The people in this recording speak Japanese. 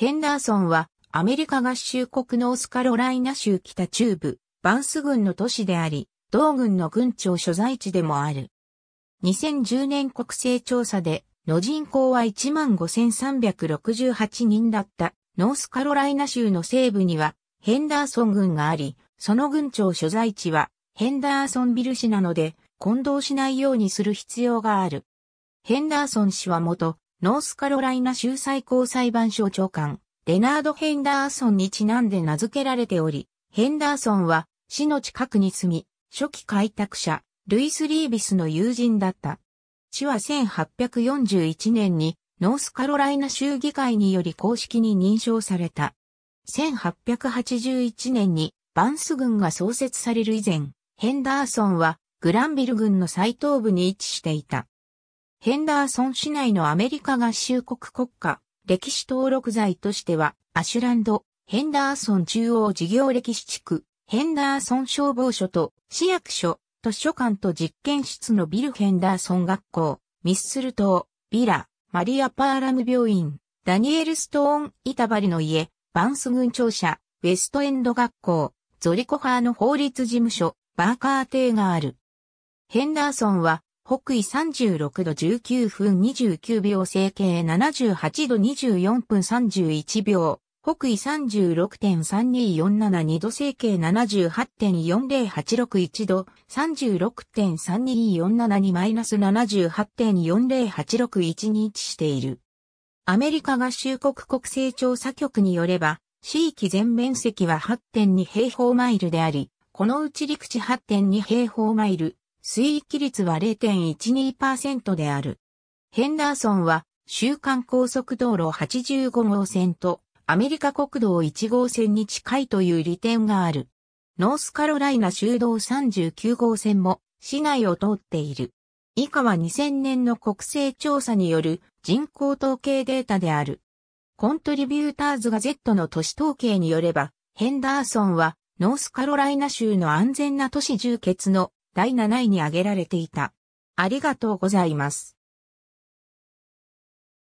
ヘンダーソンはアメリカ合衆国ノースカロライナ州北中部、バンス郡の都市であり、同郡の郡庁所在地でもある。2010年国勢調査で、の人口は15,368人だったノースカロライナ州の西部にはヘンダーソン郡があり、その郡庁所在地はヘンダーソンビル市なので混同しないようにする必要がある。ヘンダーソン氏は元ノースカロライナ州最高裁判所長官、レナード・ヘンダーソンにちなんで名付けられており、ヘンダーソンは市の近くに住み、初期開拓者、ルイス・リービスの友人だった。市は1841年にノースカロライナ州議会により公式に認証された。1881年にバンス軍が創設される以前、ヘンダーソンはグランビル軍の最東部に位置していた。ヘンダーソン市内のアメリカ合衆国国家、歴史登録財としては、アシュランド、ヘンダーソン中央事業歴史地区、ヘンダーソン消防署と市役所、図書館と実験室のビル・ヘンダーソン学校、ミッスル島、ビラ、マリア・パーラム病院、ダニエル・ストーン・イタバリの家、バンス軍庁舎、ウェストエンド学校、ゾリコハーの法律事務所、バーカー邸がある。ヘンダーソンは北緯36度19分29秒、整形78度24分31秒、北緯36.32472度、整形78.40861度、36.32472-78.40861に位置している。アメリカ合衆国国勢調査局によれば、地域全面積は8.2平方マイルであり、このうち陸地8.2平方マイル、水域率は0.12%である。ヘンダーソンは、週間高速道路85号線と、アメリカ国道1号線に近いという利点がある。ノースカロライナ州道39号線も、市内を通っている。以下は2000年の国勢調査による人口統計データである。コントリビューターズガゼットの都市統計によれば、ヘンダーソンはノースカロライナ州の安全な都市充欠の第7位に挙げられていた。ありがとうございます。